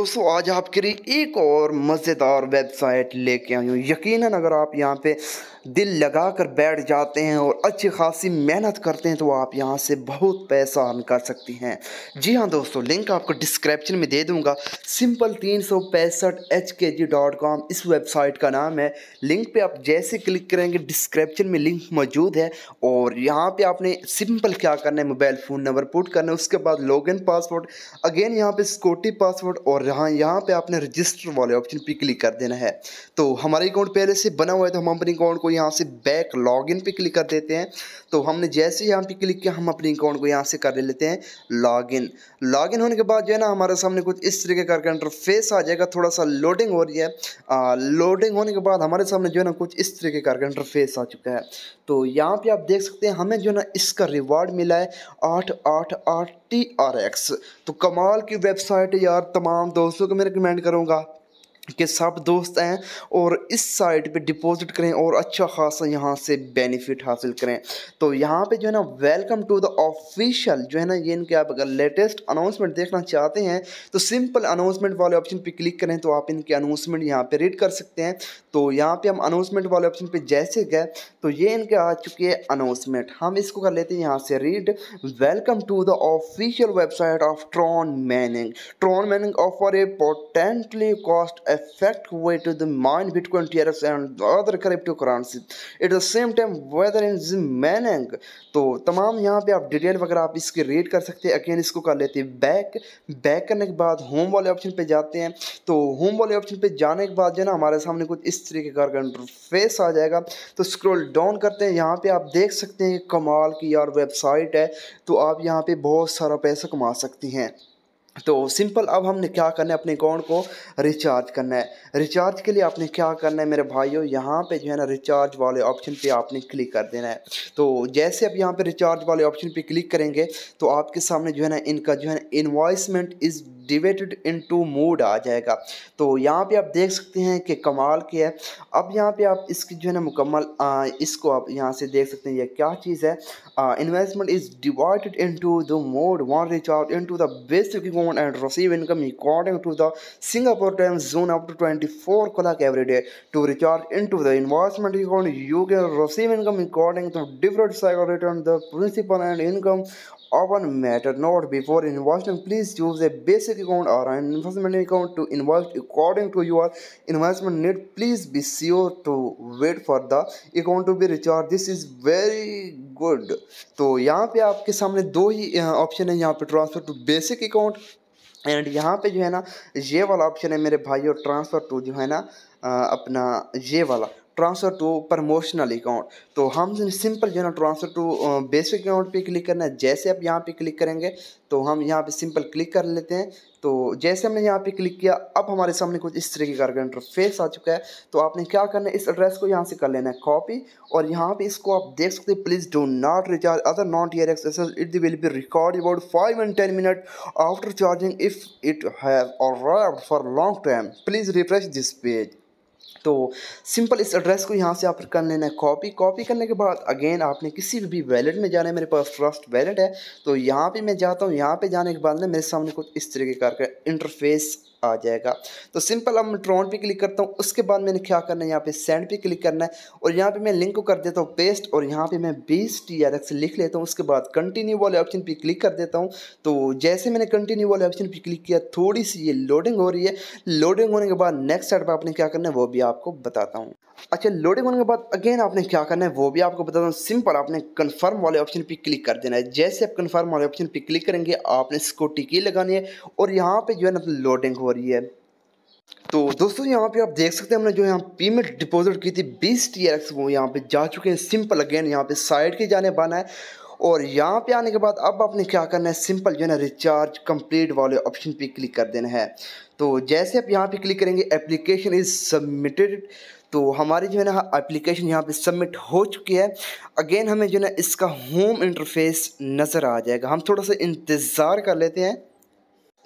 दोस्तों आज आपके लिए एक और मज़ेदार वेबसाइट लेके आई हूँ यकीनन अगर आप यहाँ पे दिल लगा कर बैठ जाते हैं और अच्छी खासी मेहनत करते हैं तो आप यहाँ से बहुत पैसा अर्न कर सकती हैं जी हाँ दोस्तों लिंक आपको डिस्क्रिप्शन में दे दूँगा सिंपल तीन सौ पैंसठ H K G dot com इस वेबसाइट का नाम है लिंक पे आप जैसे क्लिक करेंगे डिस्क्रिप्शन में लिंक मौजूद है और यहाँ पर आपने सिंपल क्या करना है मोबाइल फ़ोन नंबर पुट करना है उसके बाद इन पासवर्ड अगेन यहाँ पे सिक्योरिटी पासवर्ड और जहाँ यहाँ पे आपने रजिस्टर वाले ऑप्शन पे क्लिक कर देना है तो हमारा अकाउंट पहले से बना हुआ है तो हम अपने अकाउंट को यहाँ से बैक लॉगिन पे क्लिक कर देते हैं तो हमने जैसे यहाँ पे क्लिक किया हम अपने अकाउंट को यहाँ से कर लेते हैं लॉगिन लॉगिन होने के बाद जो है ना हमारे सामने कुछ इस तरीके का इंटरफेस आ जाएगा थोड़ा सा लोडिंग हो रही है आ, लोडिंग होने के बाद हमारे सामने जो है ना कुछ इस तरीके का इंटरफेस आ चुका है तो यहाँ पर आप देख सकते हैं हमें जो है ना इसका रिवार्ड मिला है आठ आठ आठ टी आर एक्स तो कमाल की वेबसाइट यार तमाम दोस्तों को मैं रिकमेंड करूँगा के सब दोस्त हैं और इस साइट पे डिपॉजिट करें और अच्छा खासा यहाँ से बेनिफिट हासिल करें तो यहाँ पे जो है ना वेलकम टू द ऑफिशियल जो है ना ये इनके आप अगर लेटेस्ट अनाउंसमेंट देखना चाहते हैं तो सिंपल अनाउंसमेंट वाले ऑप्शन पे क्लिक करें तो आप इनके अनाउंसमेंट यहाँ पे रीड कर सकते हैं तो यहाँ पर हम अनाउंसमेंट वाले ऑप्शन पर जैसे गए तो ये इनके आ चुके हैं अनाउंसमेंट हम इसको कर लेते हैं यहाँ से read welcome to the official website of Tron Manning Tron Manning offer a potently cost effective way to the mine Bitcoin TRX and other cryptocurrency at the same time whether in the mining तो तमाम यहाँ पे आप detail वगैरह आप इसके red कर सकते हैं अगेन इसको कर लेते हैं बैक बैक करने के बाद होम वाले ऑप्शन पे जाते हैं तो होम वाले ऑप्शन पे जाने के बाद जो ना हमारे सामने कुछ इस तरीके का इंटरफेस आ जाएगा तो स्क्रॉल डाउन करते हैं यहाँ पे आप देख सकते हैं कमाल की यार वेबसाइट है तो आप यहाँ पे बहुत सारा पैसा कमा सकती हैं तो सिंपल अब हमने क्या करना है अपने अकाउंट को रिचार्ज करना है रिचार्ज के लिए आपने क्या करना है मेरे भाइयों यहाँ पे जो है ना रिचार्ज वाले ऑप्शन पे आपने क्लिक कर देना है तो जैसे आप यहाँ पे रिचार्ज वाले ऑप्शन पे क्लिक करेंगे तो आपके सामने जो है ना इनका जो है ना investment is divided into mood आ जाएगा तो यहाँ पे आप देख सकते हैं कि कमाल के है अब यहाँ पे आप इसकी जो है ना मुकम्मल इसको आप यहाँ से देख सकते हैं ये क्या चीज़ है investment is divided into the mode one reach out into the basic account and receive income according to the Singapore time zone up to twenty four clock every day to recharge in to the investment account you can receive income according to different cycle return the principal and income open matter note before investing please use a basic account or an investment account to invest according to your investment need please be sure to wait for the account to be recharged this is very good तो यहाँ पे आपके सामने दो ही option है यहाँ पे transfer to basic account and यहाँ पे जो है ना ये वाला ऑप्शन है मेरे भाई और ट्रांसफ़र टू जो है ना अपना ये वाला ट्रांसफ़र टू प्रमोशनल अकाउंट तो हम सिंपल जो है ना ट्रांसफ़र टू बेसिक अकाउंट पे क्लिक करना है जैसे आप यहाँ पे क्लिक करेंगे तो हम यहाँ पे सिंपल क्लिक कर लेते हैं तो जैसे हमने यहाँ पे क्लिक किया अब हमारे सामने कुछ इस तरीके का इंटरफेस आ चुका है तो आपने क्या करना है इस एड्रेस को यहाँ से कर लेना है कॉपी और यहाँ पे इसको आप देख सकते हैं please do not recharge other not year access it will be record about five and ten minute after charging if it have or for long time please refresh this page तो simple इस address को यहाँ से आप कर लेना है copy copy करने के बाद अगेन आपने किसी भी वैलेट में जाना है मेरे पास ट्रस्ट वैलेट है तो यहाँ पे मैं जाता हूँ यहाँ पे जाने के बाद ना मेरे सामने कुछ इस तरीके का इंटरफेस आ जाएगा तो सिंपल अब मैं ड्रोन पे क्लिक करता हूँ उसके बाद मैंने क्या करना है यहाँ पे सेंड पे क्लिक करना है और यहाँ पे मैं लिंक को कर देता हूँ पेस्ट और यहाँ पे मैं बीस टी आर एक्स लिख लेता हूँ उसके बाद कंटिन्यू वाले ऑप्शन पे क्लिक कर देता हूँ तो जैसे मैंने कंटिन्यू वाले ऑप्शन पे क्लिक किया थोड़ी सी ये लोडिंग हो रही है लोडिंग होने के बाद नेक्स्ट साइड पर आपने क्या करना है वो भी आपको बताता हूँ अच्छा लोडिंग होने के बाद अगेन आपने क्या करना है वो भी आपको बताता हूँ सिंपल आपने कन्फर्म वाले ऑप्शन पर क्लिक कर देना है जैसे आप कन्फर्म वाले ऑप्शन पर क्लिक करेंगे आपने इसको टिकी लगानी है और यहाँ पर जो है ना लोडिंग तो हो हो रही है तो दोस्तों यहाँ पे आप देख सकते हैं हमने जो यहाँ पेमेंट डिपॉजिट की थी बीस टी एक्स वो यहाँ पे जा चुके हैं सिंपल अगेन यहाँ पे साइड के जाने बना है और यहाँ पे आने के बाद अब आपने क्या करना है सिंपल जो है ना रिचार्ज कंप्लीट वाले ऑप्शन पे क्लिक कर देना है तो जैसे आप यहाँ पे क्लिक करेंगे एप्लीकेशन इज़ सबमिटेड तो हमारी जो है ना एप्लीकेशन यहाँ पे सबमिट हो चुकी है अगेन हमें जो है ना इसका होम इंटरफेस नज़र आ जाएगा हम थोड़ा सा इंतज़ार कर लेते हैं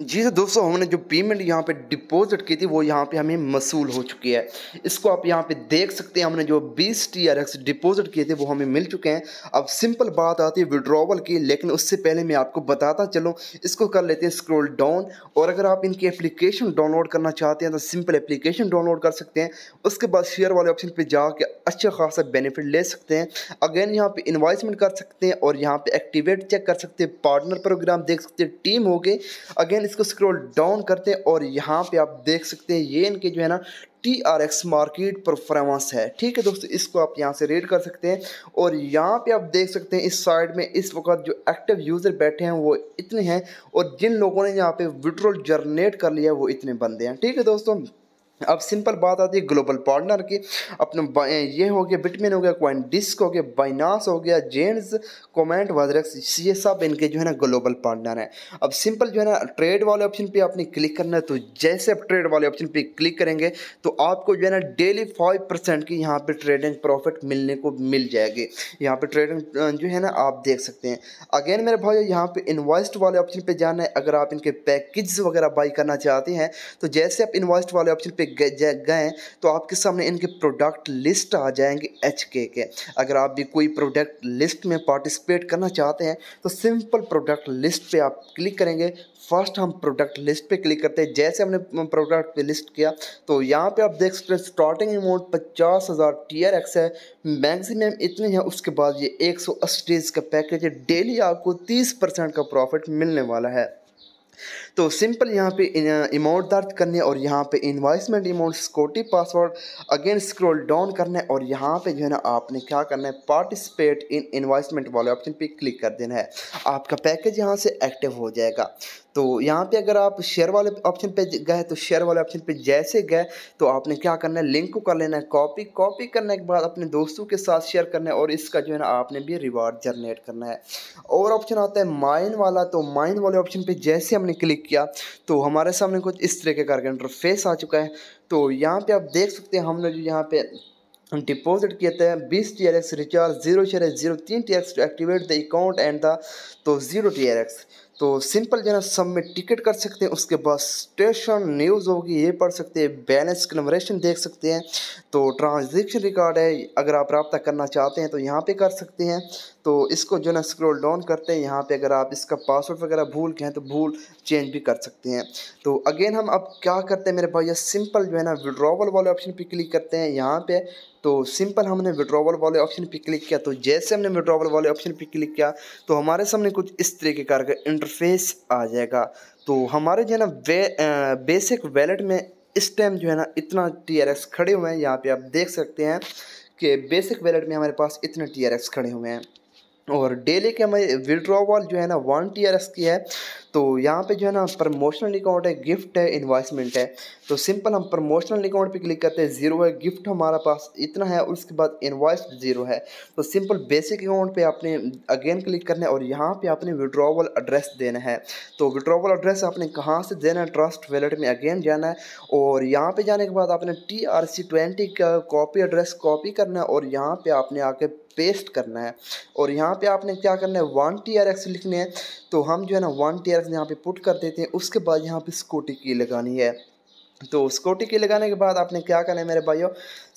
जी सर तो दोस्तों हमने जो पेमेंट यहाँ पे डिपॉजिट की थी वो यहाँ पे हमें मसूल हो चुकी है इसको आप यहाँ पे देख सकते हैं हमने जो बीस टी आर एक्स डिपॉजिट किए थे वो हमें मिल चुके हैं अब सिंपल बात आती है विड्रॉवल की लेकिन उससे पहले मैं आपको बताता चलूँ इसको कर लेते हैं स्क्रोल डाउन और अगर आप इनकी एप्लीकेशन डाउनलोड करना चाहते हैं तो सिंपल एप्लीकेशन डाउनलोड कर सकते हैं उसके बाद शेयर वाले ऑप्शन पर जाकर अच्छा खासा बेनिफिट ले सकते हैं अगेन यहाँ पर इन्वाइसमेंट कर सकते हैं और यहाँ पर एक्टिवेट चेक कर सकते हैं पार्टनर प्रोग्राम देख सकते हैं टीम हो गए अगेन एंड इसको स्क्रॉल डाउन करते हैं और यहाँ पे आप देख सकते हैं ये इनके जो है ना T R X market performance है ठीक है दोस्तों इसको आप यहाँ से रीड कर सकते हैं और यहाँ पे आप देख सकते हैं इस साइड में इस वक्त जो एक्टिव यूज़र बैठे हैं वो इतने हैं और जिन लोगों ने यहाँ पे विड्रोल जनरेट कर लिया है वो इतने बंदे हैं ठीक है दोस्तों अब सिंपल बात आती है ग्लोबल पार्टनर की अपने ये हो गया बिटमिन हो गया क्वाइन डिस्क हो गया बाइनास हो गया जेंट्स कॉमेंट वगैरह ये सब इनके जो है ना ग्लोबल पार्टनर हैं अब सिंपल जो है ना ट्रेड वाले ऑप्शन पे आपने क्लिक करना है तो जैसे आप ट्रेड वाले ऑप्शन पे क्लिक करेंगे तो आपको जो है ना डेली फाइव परसेंट की यहाँ पर ट्रेडिंग प्रॉफिट मिलने को मिल जाएगी यहाँ पर ट्रेडिंग जो है ना आप देख सकते हैं अगेन मेरे भाई यहाँ पर इन्वेस्ट वाले ऑप्शन पर जाना है अगर आप इनके पैकेज वगैरह बाई करना चाहते हैं तो जैसे आप इन्वेस्ट वाले ऑप्शन पर गए तो आपके सामने इनके प्रोडक्ट लिस्ट आ जाएंगे एच के के अगर आप भी कोई प्रोडक्ट लिस्ट में पार्टिसिपेट करना चाहते हैं तो सिंपल प्रोडक्ट लिस्ट पे आप क्लिक करेंगे फर्स्ट हम प्रोडक्ट लिस्ट पे क्लिक करते हैं जैसे हमने प्रोडक्ट पे लिस्ट किया तो यहाँ पे आप देख सकते हैं स्टार्टिंग अमाउंट पचास हज़ार टी आर एक्स है मैक्सिमम इतने हैं उसके बाद ये एक सौ अस्सी का पैकेज है डेली आपको तीस परसेंट का प्रॉफिट मिलने वाला है तो सिंपल यहाँ पे इमोट uh, दर्ज करने और यहाँ पे investment emote security password again scroll down करना है और यहाँ पे जो है ना आपने क्या करना है पार्टिसिपेट इन इन्वाइसमेंट वाले ऑप्शन पे क्लिक कर देना है आपका पैकेज यहाँ से एक्टिव हो जाएगा तो यहाँ पे अगर आप शेयर वाले ऑप्शन पे गए तो शेयर वाले ऑप्शन पे जैसे गए तो आपने क्या करना है लिंक को कर लेना है कॉपी कॉपी करने के बाद अपने दोस्तों के साथ शेयर करना है और इसका जो है ना आपने भी रिवार्ड जनरेट करना है और ऑप्शन आता है माइन वाला तो माइन वाले ऑप्शन पे जैसे हमने क्लिक किया तो हमारे सामने कुछ इस के का इंटरफेस आ चुका है तो यहाँ पे आप देख सकते हैं हमने जो यहाँ पे डिपॉजिट किए थे बीस T R X recharge zero छः जीरो तीन T X to activate the account and the to zero T R X तो सिंपल जो है सब में टिकट कर सकते हैं उसके बाद स्टेशन न्यूज़ होगी ये पढ़ सकते हैं बैलेंस कन्वरेशन देख सकते हैं तो ट्रांजेक्शन रिकॉर्ड है अगर आप रबता करना चाहते हैं तो यहाँ पे कर सकते हैं तो इसको जो है स्क्रॉल डाउन करते हैं यहाँ पे अगर आप इसका पासवर्ड वगैरह भूल गए हैं तो भूल चेंज भी कर सकते हैं तो अगेन हम अब क्या करते हैं मेरे भाई सिंपल जो है ना विड्रॉवल वाले ऑप्शन पर क्लिक करते हैं यहाँ पर तो सिंपल हमने विड्रॉवल वाले ऑप्शन पर क्लिक किया तो जैसे हमने विड्रॉवल वाले ऑप्शन पर क्लिक किया तो हमारे सामने कुछ इस तरीके का इंटर इंटरफेस आ जाएगा तो हमारे जो है ना वे आ, बेसिक वैलेट में इस टाइम जो है ना इतना टी खड़े हुए हैं यहाँ पे आप देख सकते हैं कि बेसिक वैलेट में हमारे पास इतने टी खड़े हुए हैं और डेली के हमें विड्रॉवल जो है ना वन टी आर एस की है तो यहाँ पे जो है ना प्रमोशनल अकाउंट है गिफ्ट है इन्वाइसमेंट है तो सिंपल हम प्रमोशनल अकाउंट पे क्लिक करते हैं जीरो है गिफ्ट हमारा पास इतना है उसके बाद इन्वाइस जीरो है तो सिंपल बेसिक अकाउंट पे आपने अगेन क्लिक करना है और यहाँ पे आपने विड्रॉवल एड्रेस देना है तो विड्रॉवल एड्रेस आपने कहाँ से देना है ट्रस्ट वैलेट में अगेन जाना है और यहाँ पर जाने के बाद आपने टी आर सी ट्वेंटी का कॉपी एड्रेस कॉपी करना है और यहाँ पर आपने आके पेस्ट करना है और यहाँ पे आपने क्या करना है वन टी आर एक्स लिखने हैं तो हम जो है ना वन टी आर एक्स यहाँ पर पुट कर देते हैं उसके बाद यहाँ पर स्कोटी की लगानी है तो स्कोटी की लगाने के बाद आपने क्या करना है मेरे भाइयों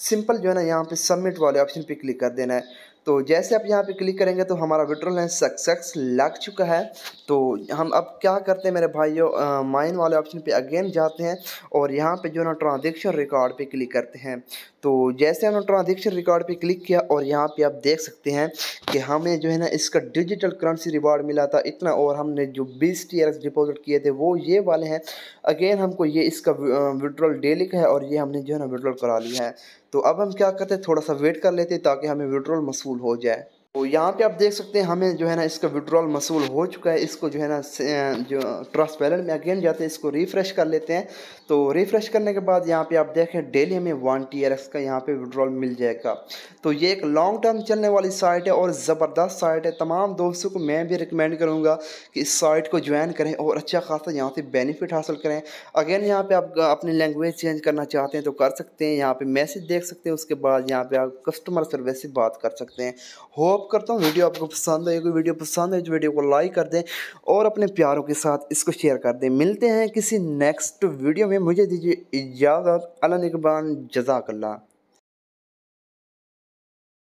सिंपल जो है ना यहाँ पे सबमिट वाले ऑप्शन पे क्लिक कर देना है तो जैसे आप यहाँ पे क्लिक करेंगे तो हमारा विड्रोल है सक्सेस लग चुका है तो हम अब क्या करते हैं मेरे भाइयों माइन वाले ऑप्शन पे अगेन जाते हैं और यहाँ पे जो ना ट्रांजेक्शन रिकॉर्ड पे क्लिक करते हैं तो जैसे हमने ट्रांजेक्शन रिकॉर्ड पे क्लिक किया और यहाँ पे आप देख सकते हैं कि हमें जो है ना इसका डिजिटल करेंसी रिवॉर्ड मिला था इतना और हमने जो बीस टी डिपॉजिट किए थे वो ये वाले हैं अगेन हमको ये इसका विड्रॉल डेली का है और ये हमने जो है ना विड्रॉल करा लिया है तो अब हम क्या करते हैं थोड़ा सा वेट कर लेते हैं ताकि हमें विड्रॉल मसूल हो जाए तो यहाँ पे आप देख सकते हैं हमें जो है ना इसका विड्रॉल मसूल हो चुका है इसको जो है ना जो ट्रस्ट वैलेट में अगेन जाते हैं इसको रिफ्रेश कर लेते हैं तो रिफ्रेश करने के बाद यहाँ पे आप देखें डेली हमें वन टी का यहाँ पे विड्रॉल मिल जाएगा तो ये एक लॉन्ग टर्म चलने वाली साइट है और ज़बरदस्त साइट है तमाम दोस्तों को मैं भी रिकमेंड करूँगा कि इस साइट को ज्वाइन करें और अच्छा खासा यहाँ से बेनिफिट हासिल करें अगेन यहाँ पर आप अपनी लैंग्वेज चेंज करना चाहते हैं तो कर सकते हैं यहाँ पर मैसेज देख सकते हैं उसके बाद यहाँ पर आप कस्टमर सर्विस से बात कर सकते हैं होप होप करता हूँ वीडियो आपको पसंद आएगी वीडियो पसंद है तो वीडियो को लाइक कर दें और अपने प्यारों के साथ इसको शेयर कर दें मिलते हैं किसी नेक्स्ट वीडियो में मुझे दीजिए इजाज़त अला जजाकल्ला